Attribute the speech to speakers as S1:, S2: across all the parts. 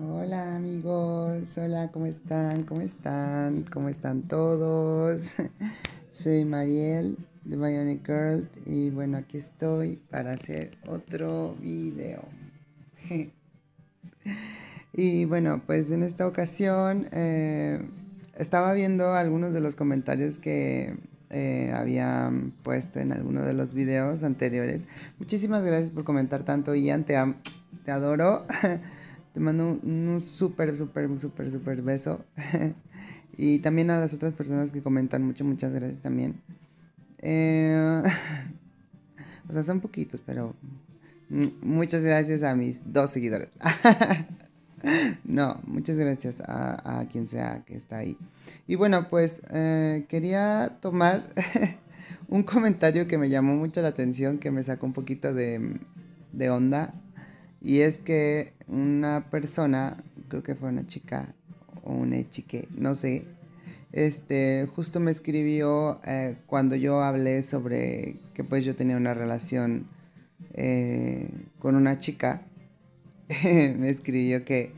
S1: Hola amigos, hola, ¿cómo están? ¿Cómo están? ¿Cómo están todos? Soy Mariel de Bionic Girl y bueno, aquí estoy para hacer otro video. y bueno, pues en esta ocasión eh, estaba viendo algunos de los comentarios que eh, había puesto en alguno de los videos anteriores. Muchísimas gracias por comentar tanto, Ian, te, te adoro. Te mando un súper, súper, súper, súper beso. y también a las otras personas que comentan mucho, muchas gracias también. Eh, o sea, son poquitos, pero muchas gracias a mis dos seguidores. no, muchas gracias a, quien sea que está ahí. Y bueno, pues eh, quería tomar un comentario que me llamó mucho la atención, que me sacó un poquito de, de onda y es que una persona, creo que fue una chica o una chique, no sé, este, justo me escribió eh, cuando yo hablé sobre que pues yo tenía una relación eh, con una chica, me escribió que,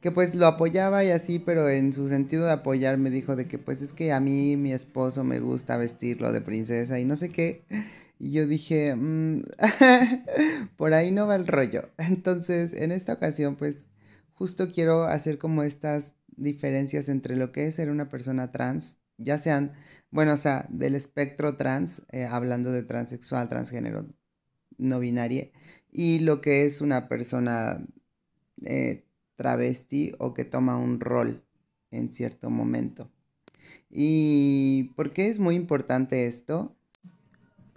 S1: que pues lo apoyaba y así, pero en su sentido de apoyar me dijo de que pues es que a mí mi esposo me gusta vestirlo de princesa y no sé qué. Y yo dije, mm, por ahí no va el rollo. Entonces, en esta ocasión, pues, justo quiero hacer como estas diferencias entre lo que es ser una persona trans, ya sean, bueno, o sea, del espectro trans, eh, hablando de transexual, transgénero, no binario, y lo que es una persona eh, travesti o que toma un rol en cierto momento. ¿Y por qué es muy importante esto?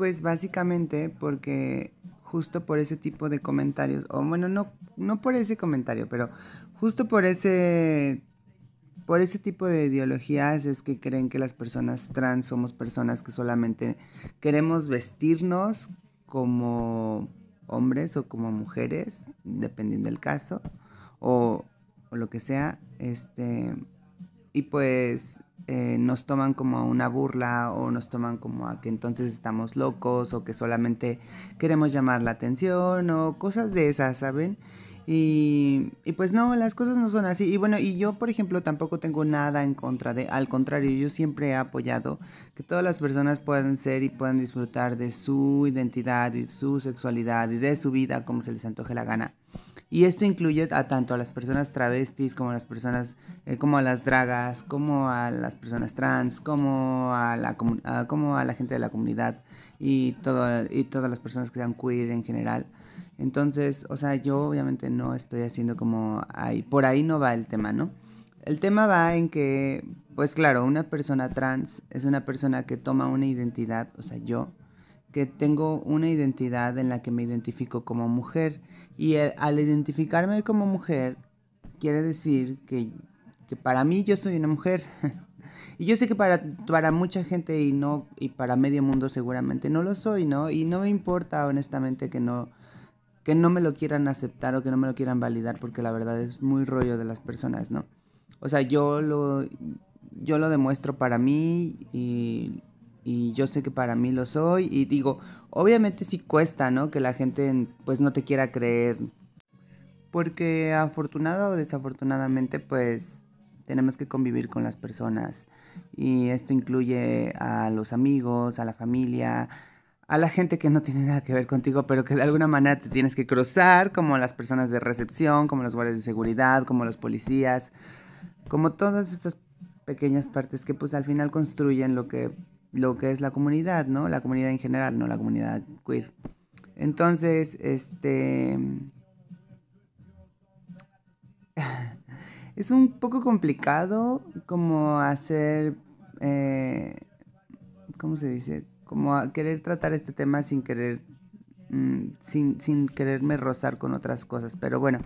S1: Pues básicamente porque justo por ese tipo de comentarios, o bueno, no, no por ese comentario, pero justo por ese, por ese tipo de ideologías es que creen que las personas trans somos personas que solamente queremos vestirnos como hombres o como mujeres, dependiendo del caso, o, o lo que sea, este, y pues eh, nos toman como una burla o nos toman como a que entonces estamos locos o que solamente queremos llamar la atención o cosas de esas, ¿saben? Y, y, pues no, las cosas no son así. Y bueno, y yo por ejemplo tampoco tengo nada en contra de, al contrario, yo siempre he apoyado que todas las personas puedan ser y puedan disfrutar de su identidad y su sexualidad y de su vida como se les antoje la gana. Y esto incluye a tanto a las personas travestis como a las personas, eh, como a las dragas, como a las personas trans, como a la, como a la gente de la comunidad y, todo, y todas las personas que sean queer en general. Entonces, o sea, yo obviamente no estoy haciendo como ahí, por ahí no va el tema, ¿no? El tema va en que, pues claro, una persona trans es una persona que toma una identidad, o sea, yo, que tengo una identidad en la que me identifico como mujer y al identificarme como mujer quiere decir que, para mí yo soy una mujer. y yo sé que para, para mucha gente y no y para medio mundo seguramente no lo soy, ¿no? Y no me importa honestamente que no que no me lo quieran aceptar o que no me lo quieran validar porque la verdad es muy rollo de las personas, ¿no? O sea, yo lo yo lo demuestro para mí y y yo sé que para mí lo soy y digo, obviamente sí cuesta, ¿no? Que la gente pues no te quiera creer. Porque afortunada o desafortunadamente pues tenemos que convivir con las personas y esto incluye a los amigos, a la familia, a la gente que no tiene nada que ver contigo, pero que de alguna manera te tienes que cruzar, como las personas de recepción, como los guardias de seguridad, como los policías, como todas estas pequeñas partes que pues al final construyen lo que lo que es la comunidad, ¿no? La comunidad en general, no la comunidad queer. Entonces, este... es un poco complicado como hacer... Eh, ¿Cómo se dice? Como querer tratar este tema sin querer... Mm, sin, quererme rozar con otras cosas, pero bueno.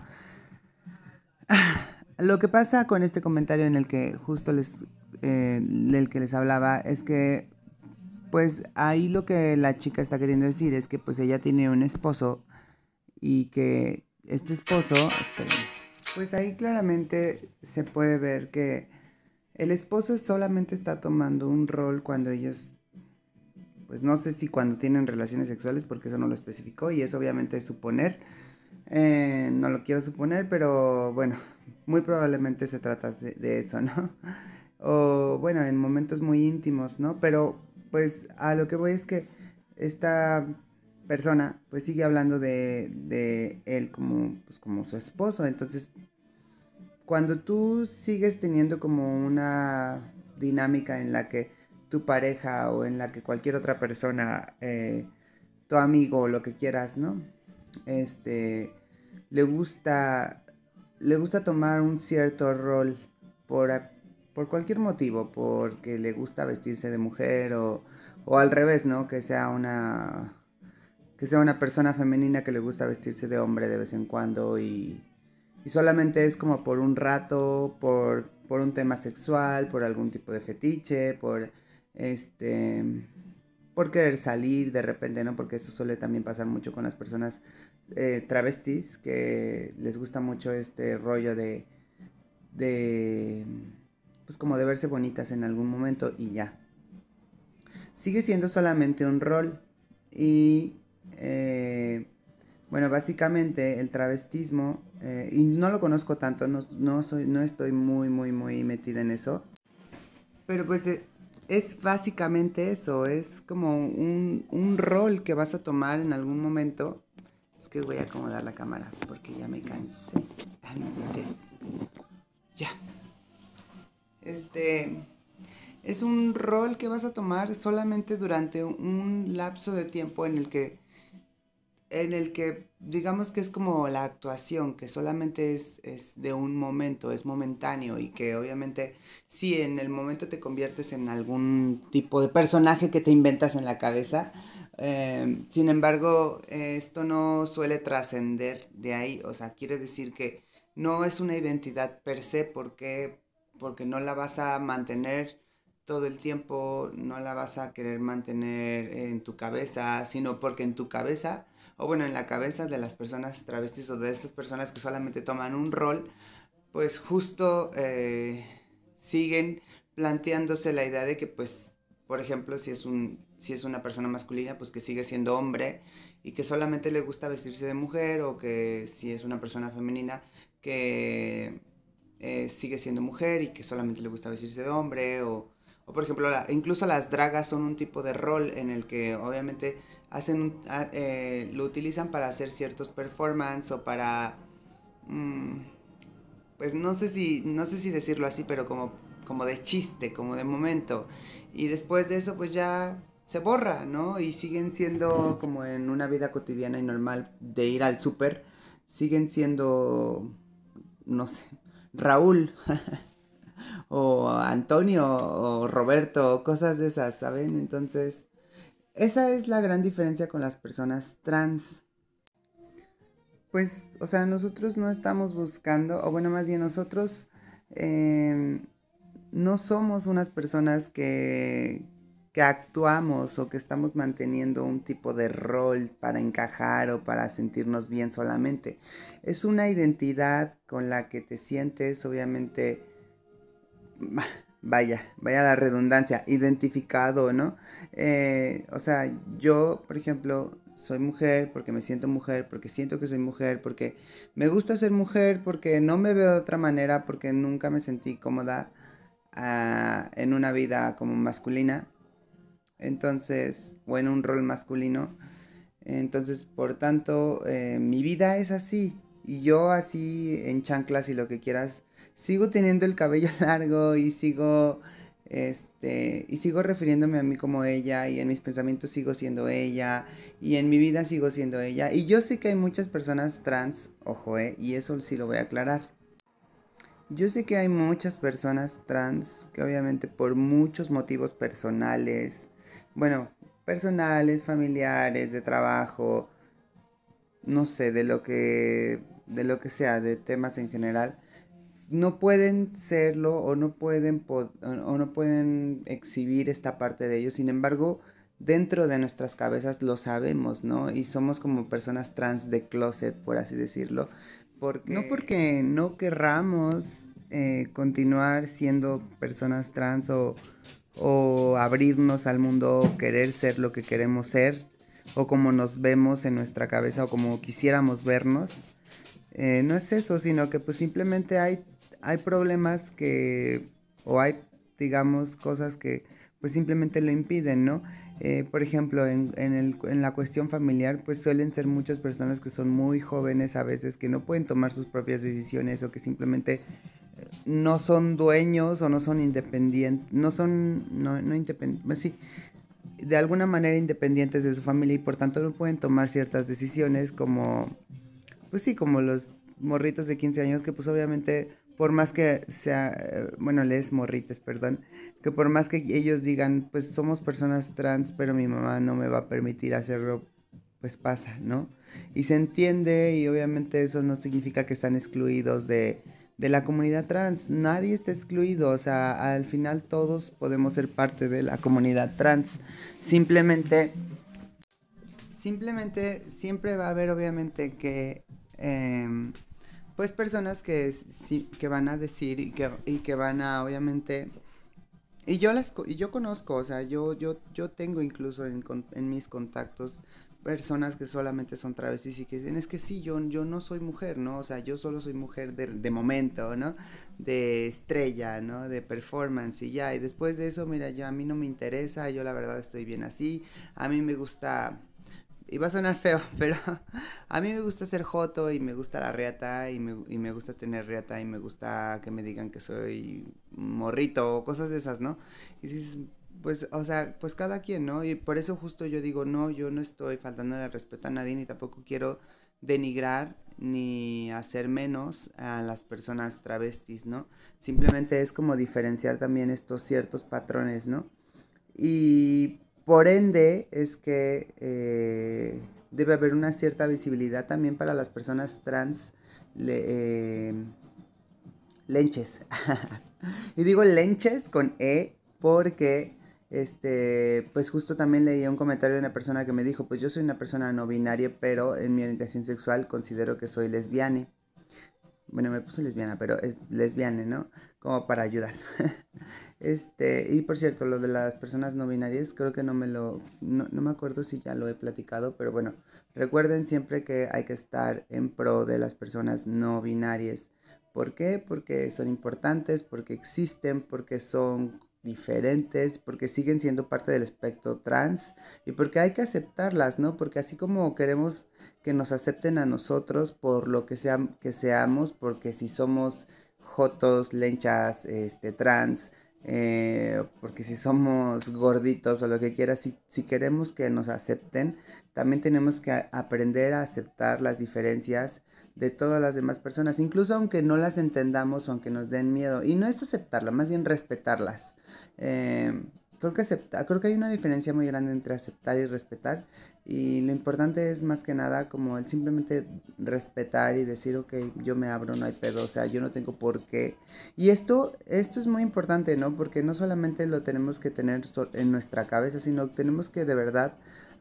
S1: Lo que pasa con este comentario en el que justo les, eh, del que les hablaba es que pues ahí lo que la chica está queriendo decir es que pues ella tiene un esposo y que este esposo, pues ahí claramente se puede ver que el esposo solamente está tomando un rol cuando ellos, pues no sé si cuando tienen relaciones sexuales, porque eso no lo especificó y eso obviamente es suponer, eh, no lo quiero suponer, pero bueno, muy probablemente se trata de, de eso, ¿no? o bueno, en momentos muy íntimos, ¿no? Pero pues a lo que voy es que esta persona pues sigue hablando de, él como, pues, como su esposo. Entonces, cuando tú sigues teniendo como una dinámica en la que tu pareja o en la que cualquier otra persona, eh, tu amigo o lo que quieras, ¿no? Este, le gusta, le gusta tomar un cierto rol por, por cualquier motivo, porque le gusta vestirse de mujer o, o al revés, ¿no? Que sea una que sea una persona femenina que le gusta vestirse de hombre de vez en cuando y, solamente es como por un rato, por, por, un tema sexual, por algún tipo de fetiche, por este por querer salir de repente, ¿no? Porque eso suele también pasar mucho con las personas eh, travestis que les gusta mucho este rollo de de pues como de verse bonitas en algún momento y ya. Sigue siendo solamente un rol y eh, bueno, básicamente el travestismo, eh, y no lo conozco tanto, no, soy, no estoy muy, muy, muy metida en eso, pero pues eh, es básicamente eso, es como un, rol que vas a tomar en algún momento. Es que voy a acomodar la cámara porque ya me cansé. Ya. Este es un rol que vas a tomar solamente durante un lapso de tiempo en el que en el que digamos que es como la actuación, que solamente es, es, de un momento, es momentáneo y que obviamente si en el momento te conviertes en algún tipo de personaje que te inventas en la cabeza, em, sin embargo esto no suele trascender de ahí, o sea, quiere decir que no es una identidad per se porque porque no la vas a mantener todo el tiempo, no la vas a querer mantener en tu cabeza, sino porque en tu cabeza, o bueno, en la cabeza de las personas travestis o de estas personas que solamente toman un rol, pues justo eh, siguen planteándose la idea de que pues, por ejemplo, si es un si es una persona masculina, pues que sigue siendo hombre y que solamente le gusta vestirse de mujer o que si es una persona femenina, que eh, sigue siendo mujer y que solamente le gusta decirse de hombre o, o por ejemplo, incluso las dragas son un tipo de rol en el que obviamente hacen ah, eh, lo utilizan para hacer ciertos performance o para mm, pues no sé si no sé si decirlo así, pero como como de chiste, como de momento. Y después de eso pues ya se borra, ¿no? Y siguen siendo como en una vida cotidiana y normal de ir al súper, siguen siendo no sé, Raúl o Antonio o Roberto, cosas de esas, ¿saben? Entonces, esa es la gran diferencia con las personas trans. Pues, o sea, nosotros no estamos buscando, o bueno, más bien nosotros eh, no somos unas personas que, que actuamos o que estamos manteniendo un tipo de rol para encajar o para sentirnos bien solamente. Es una identidad con la que te sientes obviamente, vaya, vaya la redundancia, identificado, ¿no? Eh, o sea, yo, por ejemplo, soy mujer porque me siento mujer, porque siento que soy mujer, porque me gusta ser mujer, porque no me veo de otra manera, porque nunca me sentí cómoda. Ah, en una vida como masculina entonces, o en un rol masculino. Entonces, por tanto, eh, mi vida es así. Y yo así, en chanclas y lo que quieras, sigo teniendo el cabello largo y sigo, este, y sigo refiriéndome a mí como ella y en mis pensamientos sigo siendo ella y en mi vida sigo siendo ella. Y yo sé que hay muchas personas trans, ojo, eh, y eso sí lo voy a aclarar. Yo sé que hay muchas personas trans que obviamente por muchos motivos personales, bueno, personales, familiares, de trabajo, no sé, de lo que, de lo que sea, de temas en general, no pueden serlo o no pueden, o no pueden exhibir esta parte de ellos. Sin embargo, dentro de nuestras cabezas lo sabemos, ¿no? Y somos como personas trans de closet, por así decirlo. Porque, no porque no querramos eh, continuar siendo personas trans o o abrirnos al mundo, querer ser lo que queremos ser o como nos vemos en nuestra cabeza o como quisiéramos vernos. Eh, no es eso, sino que pues simplemente hay, hay problemas que, o hay, digamos, cosas que pues simplemente lo impiden, ¿no? Eh, por ejemplo, en, en, la cuestión familiar, pues suelen ser muchas personas que son muy jóvenes a veces, que no pueden tomar sus propias decisiones o que simplemente no son dueños o no son independientes, no son, no, no independientes, pues sí, de alguna manera independientes de su familia y por tanto no pueden tomar ciertas decisiones como, pues sí, como los morritos de 15 años que pues obviamente por más que sea, eh, bueno, les morrites, perdón, que por más que ellos digan, pues somos personas trans, pero mi mamá no me va a permitir hacerlo, pues pasa, ¿no? Y se entiende y obviamente eso no significa que están excluidos de, de la comunidad trans. Nadie está excluido, o sea, al final todos podemos ser parte de la comunidad trans. Simplemente, simplemente siempre va a haber obviamente que, em, pues personas que, que van a decir y que, y que van a obviamente... Y yo las y yo conozco, o sea, yo, yo, yo tengo incluso en, en mis contactos personas que solamente son travestis y que dicen, es que sí, yo, yo no soy mujer, ¿no? O sea, yo solo soy mujer de, momento, ¿no? De estrella, ¿no? De performance y ya. Y después de eso, mira, ya a mí no me interesa, yo la verdad estoy bien así. A mí me gusta y va a sonar feo, pero a mí me gusta ser joto y me gusta la reata y me, y me, gusta tener reata y me gusta que me digan que soy morrito o cosas de esas, ¿no? Y dices, pues, o sea, pues cada quien, ¿no? Y por eso justo yo digo, no, yo no estoy faltando de respeto a nadie, ni tampoco quiero denigrar ni hacer menos a las personas travestis, ¿no? Simplemente es como diferenciar también estos ciertos patrones, ¿no? Y por ende es que eh, debe haber una cierta visibilidad también para las personas trans eh, lenches. y digo lenches con E porque este, pues justo también leí un comentario de una persona que me dijo, pues yo soy una persona no binaria, pero en mi orientación sexual considero que soy lesbiana. Bueno, me puse lesbiana, pero es lesbiana, ¿no? Como para ayudar. este, y por cierto, lo de las personas no binarias, creo que no me lo, no, no me acuerdo si ya lo he platicado, pero bueno, recuerden siempre que hay que estar en pro de las personas no binarias. ¿Por qué? Porque son importantes, porque existen, porque son diferentes, porque siguen siendo parte del espectro trans y porque hay que aceptarlas, ¿no? Porque así como queremos que nos acepten a nosotros por lo que, sea, que seamos, porque si somos jotos, lenchas, este, trans, eh, porque si somos gorditos o lo que quieras, si, si queremos que nos acepten, también tenemos que aprender a aceptar las diferencias de todas las demás personas, incluso aunque no las entendamos o aunque nos den miedo. Y no es aceptarla, más bien respetarlas. Eh, creo, que creo que hay una diferencia muy grande entre aceptar y respetar. Y lo importante es más que nada como el simplemente respetar y decir, ok, yo me abro, no hay pedo, o sea, yo no tengo por qué. Y esto, esto es muy importante, ¿no? Porque no solamente lo tenemos que tener en nuestra cabeza, sino que tenemos que de verdad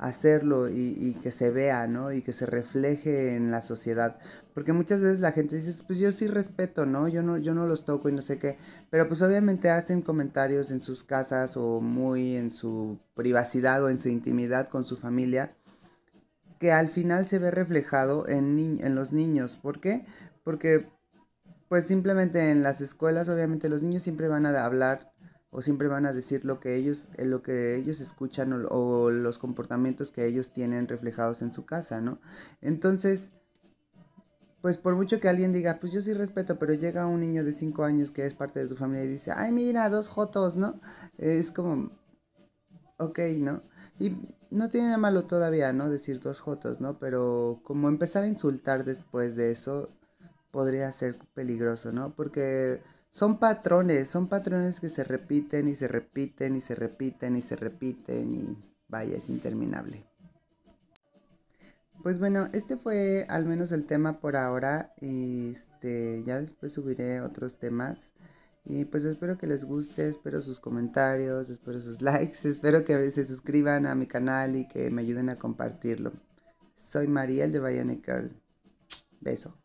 S1: hacerlo y, que se vea, ¿no? Y que se refleje en la sociedad. Porque muchas veces la gente dice, pues yo sí respeto, ¿no? Yo no, yo no los toco y no sé qué. Pero pues obviamente hacen comentarios en sus casas o muy en su privacidad o en su intimidad con su familia. Que al final se ve reflejado en, en los niños. ¿Por qué? Porque pues simplemente en las escuelas obviamente los niños siempre van a hablar o siempre van a decir lo que ellos, eh, lo que ellos escuchan o, los comportamientos que ellos tienen reflejados en su casa, ¿no? Entonces, pues por mucho que alguien diga, pues yo sí respeto, pero llega un niño de 5 años que es parte de su familia y dice, ay, mira, dos jotos, ¿no? Es como, ok, ¿no? Y no tiene nada malo todavía, ¿no? Decir dos jotos, ¿no? Pero como empezar a insultar después de eso podría ser peligroso, ¿no? Porque son patrones, son patrones que se repiten y se repiten y se repiten y se repiten y vaya, es interminable. Pues bueno, este fue al menos el tema por ahora. Este, ya después subiré otros temas. Y pues espero que les guste, espero sus comentarios, espero sus likes, espero que se suscriban a mi canal y que me ayuden a compartirlo. Soy Mariel de Bayane Curl. Beso.